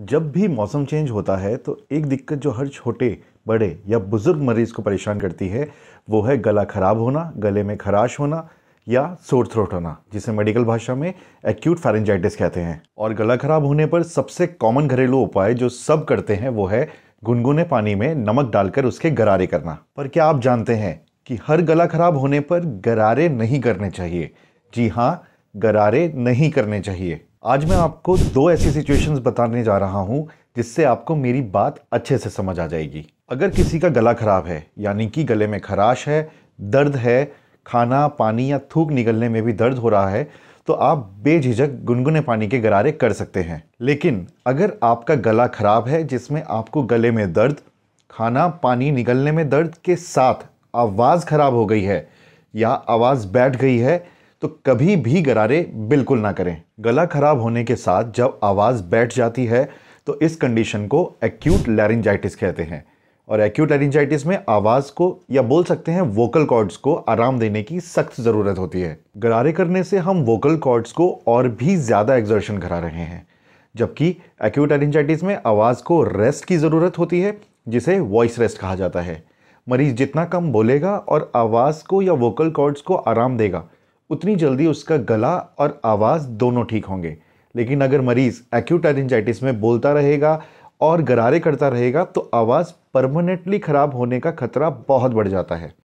जब भी मौसम चेंज होता है तो एक दिक्कत जो हर छोटे बड़े या बुज़ुर्ग मरीज़ को परेशान करती है वो है गला ख़राब होना गले में खराश होना या सोर थ्रोट होना जिसे मेडिकल भाषा में एक्यूट फैरेंजाइटिस कहते हैं और गला ख़राब होने पर सबसे कॉमन घरेलू उपाय जो सब करते हैं वो है गुनगुने पानी में नमक डालकर उसके गरारे करना पर क्या आप जानते हैं कि हर गला ख़राब होने पर गरारे नहीं करने चाहिए जी हाँ गरारे नहीं करने चाहिए आज मैं आपको दो ऐसी सिचुएशंस बताने जा रहा हूं जिससे आपको मेरी बात अच्छे से समझ आ जाएगी अगर किसी का गला खराब है यानी कि गले में खराश है दर्द है खाना पानी या थूक निकलने में भी दर्द हो रहा है तो आप बेझिझक गुनगुने पानी के गरारे कर सकते हैं लेकिन अगर आपका गला खराब है जिसमें आपको गले में दर्द खाना पानी निकलने में दर्द के साथ आवाज़ खराब हो गई है या आवाज़ बैठ गई है तो कभी भी गरारे बिल्कुल ना करें गला खराब होने के साथ जब आवाज़ बैठ जाती है तो इस कंडीशन को एक्यूट लैरिंजाइटिस कहते हैं और एक्यूट लैरिंजाइटिस में आवाज़ को या बोल सकते हैं वोकल कॉर्ड्स को आराम देने की सख्त ज़रूरत होती है गरारे करने से हम वोकल कॉर्ड्स को और भी ज़्यादा एग्जर्शन करा रहे हैं जबकि एक्यूट लैरिंजाइटिस में आवाज़ को रेस्ट की ज़रूरत होती है जिसे वॉइस रेस्ट कहा जाता है मरीज जितना कम बोलेगा और आवाज़ को या वोकल कॉर्ड्स को आराम देगा उतनी जल्दी उसका गला और आवाज़ दोनों ठीक होंगे लेकिन अगर मरीज़ एक्यूट एरेंजाइटिस में बोलता रहेगा और गरारे करता रहेगा तो आवाज़ परमानेंटली ख़राब होने का खतरा बहुत बढ़ जाता है